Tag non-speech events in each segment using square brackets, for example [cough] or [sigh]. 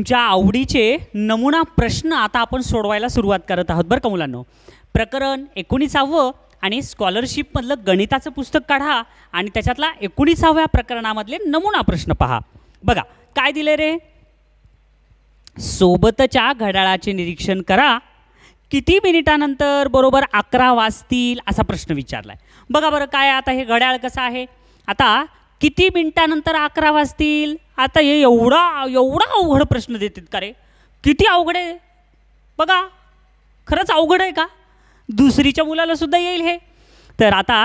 तुमच्या आवडीचे नमुना प्रश्न आता आपण सोडवायला सुरुवात करत आहोत बरं का मुलांनो प्रकरण एकोणीसावं आणि स्कॉलरशिपमधलं गणिताचं पुस्तक काढा आणि त्याच्यातला एकोणीसाव्या प्रकरणामधले नमुना प्रश्न पहा बघा काय दिले रे सोबतच्या घड्याळाचे निरीक्षण करा किती मिनिटानंतर बरोबर अकरा वाजतील असा प्रश्न विचारला आहे बघा बरं काय आता हे घड्याळ कसं आहे आता किती मिनिटानंतर अकरा वाजतील आता हे एवढा एवढा अवघड प्रश्न देतात का रे किती अवघड आहे बघा खरंच अवघड आहे का दुसरीच्या मुलालासुद्धा येईल हे तर आता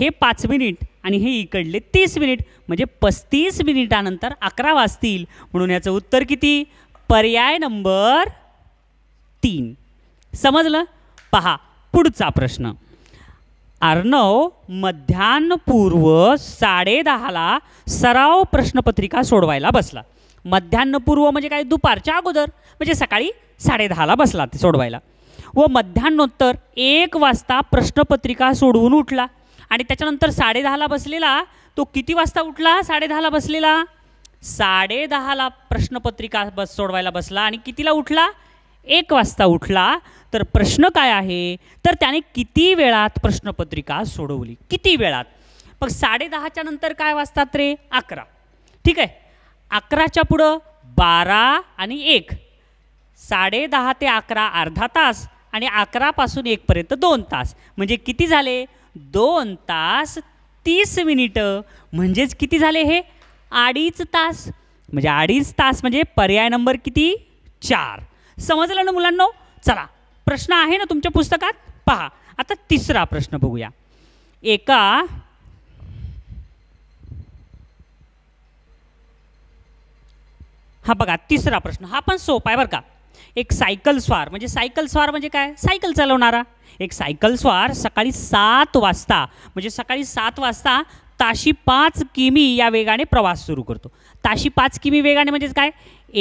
हे पाच मिनिट आणि हे इकडले तीस मिनिट म्हणजे पस्तीस मिनिटानंतर अकरा वाजतील म्हणून याचं उत्तर किती पर्याय नंबर तीन समजलं पहा पुढचा प्रश्न अर्णव मध्यान्नपूर्व साडेदहाला सराव प्रश्नपत्रिका सोडवायला बसला मध्यान्नपूर्व म्हणजे काय दुपारच्या अगोदर म्हणजे सकाळी साडे दहाला बसला ते सोडवायला व मध्यान्नोत्तर एक वाजता प्रश्नपत्रिका सोडवून उठला आणि त्याच्यानंतर साडे दहाला बसलेला तो किती वाजता उठला साडेदहाला दहाला बसलेला साडेदहाला प्रश्नपत्रिका बस सोडवायला बसला आणि कितीला उठला एक वाजता उठला तर प्रश्न काय आहे तर त्याने किती वेळात प्रश्नपत्रिका सोडवली किती वेळात मग साडेदहाच्या नंतर काय वाजतात रे अकरा ठीक आहे अकराच्या पुढं बारा आणि एक साडेदहा ते अकरा अर्धा तास आणि अकरापासून एकपर्यंत दोन तास म्हणजे किती झाले दोन तास तीस मिनिटं म्हणजेच किती झाले हे अडीच तास म्हणजे अडीच तास म्हणजे पर्याय नंबर किती चार समजलं ना मुलांनो चला प्रश्न आहे ना तुमच्या पुस्तकात पहा आता तिसरा प्रश्न बघूया एका हा बघा तिसरा प्रश्न हा पण सोपा आहे बरं का एक सायकल स्वार म्हणजे सायकल स्वार म्हणजे काय सायकल चालवणारा एक सायकल स्वार सकाळी सात वाजता म्हणजे सकाळी सात वाजता ताशी पाच किमी या वेगाने प्रवास सुरू करतो ताशी पाच किमी वेगाने म्हणजेच काय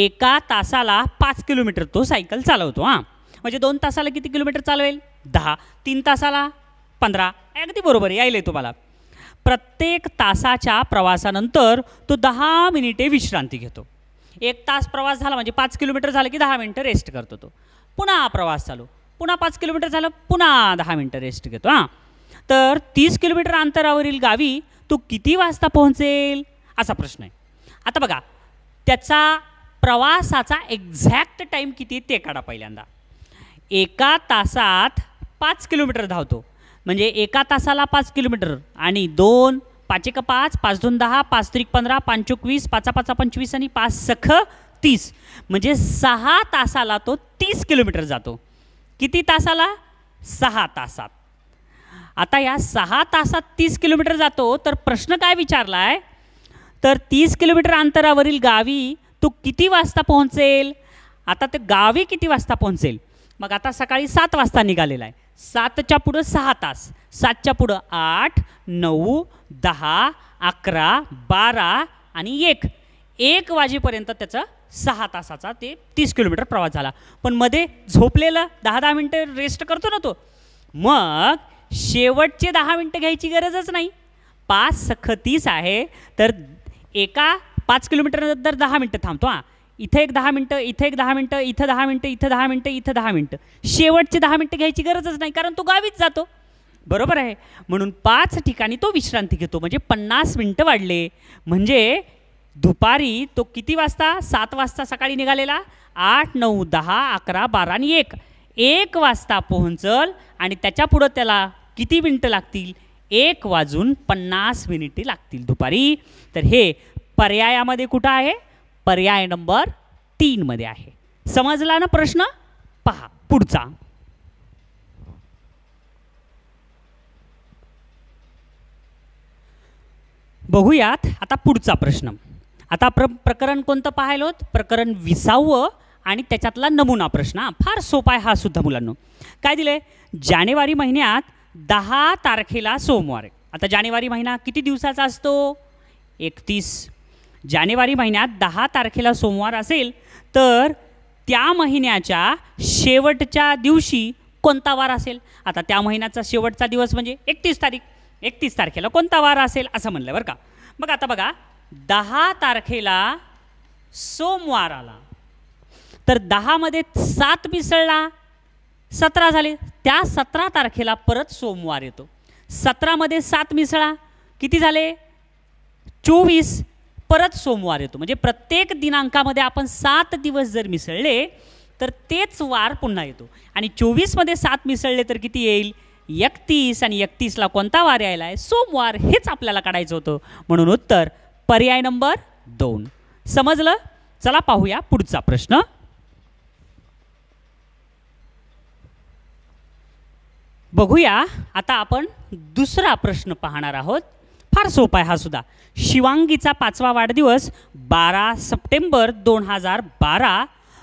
एका तासाला पाच किलोमीटर तो सायकल चालवतो हां म्हणजे दोन तासाला किती किलोमीटर चालवेल दहा तीन तासाला पंधरा अगदी बरोबर यायला तुम्हाला प्रत्येक तासाच्या प्रवासानंतर तो दहा मिनिटे विश्रांती घेतो एक तास प्रवास झाला म्हणजे पाच किलोमीटर झालं की दहा मिनटं रेस्ट करतो तो पुन्हा प्रवास चालू पुन्हा पाच किलोमीटर झालं पुन्हा दहा मिनटं रेस्ट घेतो हां तर तीस किलोमीटर अंतरावरील गावी तो किती वाजता पोहोचेल असा प्रश्न आहे आता बघा त्याचा प्रवासाचा एक्झॅक्ट टाईम किती ते काढा पहिल्यांदा एका तासात पाच किलोमीटर धावतो म्हणजे एका तासाला पाच किलोमीटर आणि दोन पाच एक पाच पाच दोन दहा पाच त्रिक पंधरा पाच वीस पाचा पाचा पंचवीस आणि पाच सख तीस म्हणजे सहा तासाला तो तीस किलोमीटर जातो किती तासाला सहा तासात आता या सहा तासात तीस किलोमीटर जातो तर प्रश्न काय विचारला तर तीस किलोमीटर अंतरावरील गावी तू किती वाजता पोहोचेल आता ते गावी किती वाजता पोहोचेल मग आता सकाळी सात वाजता निघालेला आहे सातच्या पुढं सहा तास सातच्या पुढं आठ नऊ दहा अकरा बारा आणि एक एक वाजेपर्यंत त्याचा सहा तासाचा ते तीस किलोमीटर प्रवास झाला पण मध्ये झोपलेलं दहा दहा मिनटं रेस्ट करतो ना तो मग शेवटचे दहा मिनटं घ्यायची गरजच नाही पाच सखतीस आहे तर एका पाच किलोमीटरनंतर दहा मिनटं थांबतो हां इथं एक दहा मिनटं इथं एक दहा मिनटं इथं दहा मिनटं इथं दहा मिनटं इथं दहा मिनटं शेवटचे दहा मिनटं घ्यायची गरजच नाही कारण तो गावीच जातो बरोबर आहे म्हणून पाच ठिकाणी तो विश्रांती घेतो म्हणजे पन्नास मिनटं वाढले म्हणजे दुपारी तो किती वाजता सात वाजता सकाळी निघालेला आठ नऊ दहा अकरा बारा आणि एक एक वाजता पोहोचल आणि त्याच्या पुढं त्याला किती मिनटं लागतील एक वाजून पन्नास मिनिटे लागतील दुपारी तर हे पर्यायामध्ये कुठं आहे पर्याय नंबर तीनमध्ये आहे समजला ना प्रश्न पहा पुढचा बघूयात आता पुढचा प्रश्न आता प्र प्रकरण कोणतं पाहायला होत प्रकरण विसावं आणि त्याच्यातला नमुना प्रश्न फार सोपा आहे हा सुद्धा मुलांनो काय दिले जानेवारी महिन्यात दहा तारखेला सोमवार आता जानेवारी महिना किती दिवसाचा असतो एकतीस जानेवारी महिन्यात दहा तारखेला सोमवार असेल तर त्या महिन्याच्या शेवटच्या दिवशी कोणता वार असेल आता त्या महिन्याचा शेवटचा दिवस म्हणजे एकतीस तारीख एकतीस तारखेला कोणता वार असेल असं म्हणलं बरं का बघा आता बघा दहा तारखेला सोमवार आला तर दहामध्ये सात मिसळला सतरा झाले त्या सतरा तारखेला परत सोमवार येतो सतरामध्ये सात मिसळा किती झाले चोवीस परत सोमवार येतो म्हणजे प्रत्येक दिनांकामध्ये आपण सात दिवस जर मिसळले तर तेच वार पुन्हा येतो आणि चोवीसमध्ये सात मिसळले तर किती येईल एकतीस आणि एकतीसला कोणता वार यायला आहे सोमवार हेच आपल्याला काढायचं होतं म्हणून उत्तर पर्याय नंबर दोन समजलं चला पाहूया पुढचा प्रश्न बघूया आता आपण दुसरा प्रश्न पाहणार आहोत फार सोपा आहे हा सुद्धा शिवांगीचा पाचवा वाढदिवस बारा सप्टेंबर दोन हजार बारा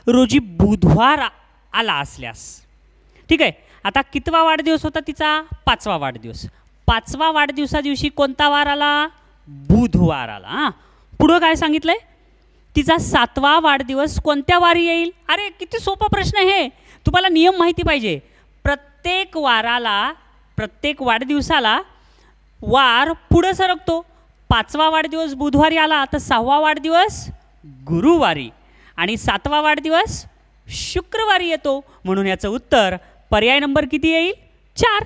रोजी बुधवार आला असल्यास ठीक आहे आता कितवा वाढदिवस होता तिचा पाचवा वाढदिवस पाचवा वाढदिवसा दिवशी कोणता वार आला बुधवार आला हां पुढं काय सांगितलंय तिचा सातवा वाढदिवस कोणत्या वारी येईल अरे किती सोपा प्रश्न आहे तुम्हाला नियम माहिती पाहिजे प्रत्येक वाराला प्रत्येक वाढदिवसाला वार पुढं सरकतो पाचवा वाढदिवस बुधवारी आला तर सहावा वाढदिवस गुरुवारी आणि सातवा वाढदिवस शुक्रवारी येतो म्हणून याचं उत्तर पर्याय नंबर किती येईल चार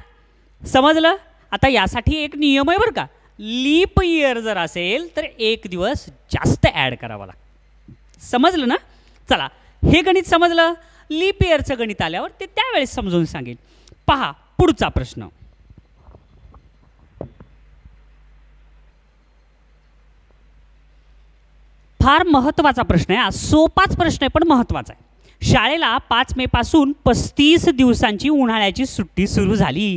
समजलं आता यासाठी एक नियम आहे बरं का लीप इयर जर असेल तर एक दिवस जास्त ॲड करावा लागतो समजलं ना चला हे गणित समजलं लीप इयरचं गणित आल्यावर ते त्यावेळेस समजून सांगेल पहा पुढचा प्रश्न फार महत्वाचा प्रश्न आहे सोपाच प्रश्न आहे पण महत्त्वाचा आहे शाळेला पाच मे पासून पस्तीस दिवसांची उन्हाळ्याची सुट्टी सुरू झाली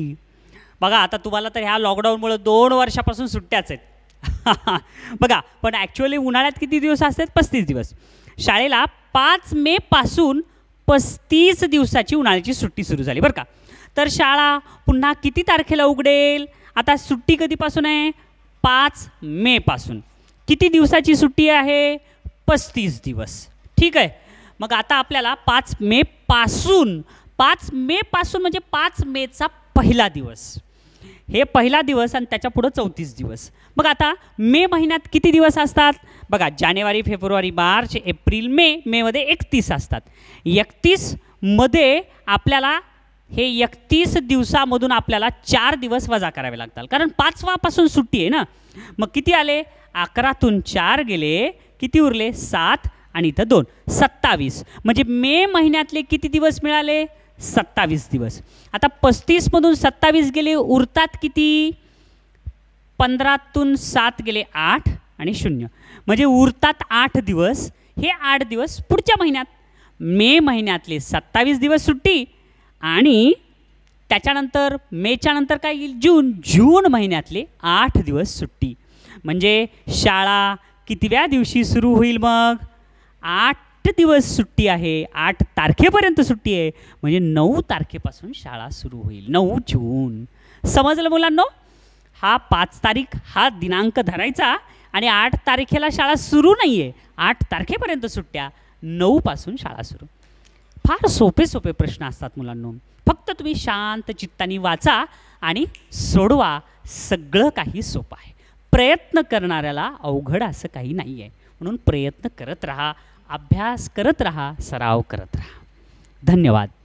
बघा आता तुम्हाला तर ह्या लॉकडाऊनमुळे दोन वर्षापासून सुट्ट्याच आहेत [laughs] बघा पण ऍक्च्युअली उन्हाळ्यात किती दिवस असतात पस्तीस दिवस शाळेला पाच मे पासून पस्तीस दिवसाची उन्हाळ्याची सुट्टी सुरू झाली बरं का तर शाळा पुन्हा किती तारखेला उघडेल आता सुट्टी कधीपासून आहे पाच मेपासून किती दिवसाची सुट्टी आहे पस्तीस दिवस ठीक आहे मग आता आपल्याला पाच मेपासून पाच मेपासून म्हणजे पाच मेचा पहिला दिवस हे पहिला दिवस आणि त्याच्या पुढं चौतीस दिवस मग आता मे महिन्यात किती दिवस असतात बघा जानेवारी फेब्रुवारी मार्च एप्रिल मे मेमध्ये एकतीस असतात एकतीसमध्ये आपल्याला हे एकतीस दिवसामधून आपल्याला चार दिवस वजा करावे लागतात कारण पाचवापासून सुट्टी आहे ना मग किती आले अकरातून चार गेले किती उरले सात आणि इथं दोन सत्तावीस म्हणजे मे महिन्यातले किती दिवस मिळाले सत्तावीस दिवस आता पस्तीसमधून सत्तावीस गेले उरतात किती पंधरातून सात गेले आठ आणि शून्य म्हणजे उरतात आठ दिवस हे आठ दिवस पुढच्या महिन्यात मे महिन्यातले सत्तावीस दिवस सुट्टी आणि त्याच्यानंतर मेच्या नंतर काय येईल जून जून महिन्यातले आठ दिवस सुट्टी म्हणजे शाळा कितव्या दिवशी सुरू होईल मग आठ दिवस सुट्टी आहे आठ तारखेपर्यंत सुट्टी आहे म्हणजे नऊ तारखेपासून शाळा सुरू होईल नऊ जून समजलं मुलांनो हा पाच तारीख हा दिनांक धरायचा आणि आठ तारखेला शाळा सुरू नाही आहे आठ तारखेपर्यंत सुट्ट्या नऊपासून शाळा सुरू फार सोपे सोपे प्रश्न असतात मुलांनो फक्त तुम्ही शांत चित्ताने वाचा आणि सोडवा सगळं काही सोपं आहे प्रयत्न करणाऱ्याला अवघड असं काही नाही आहे म्हणून प्रयत्न करत राहा अभ्यास करत राहा सराव करत राहा धन्यवाद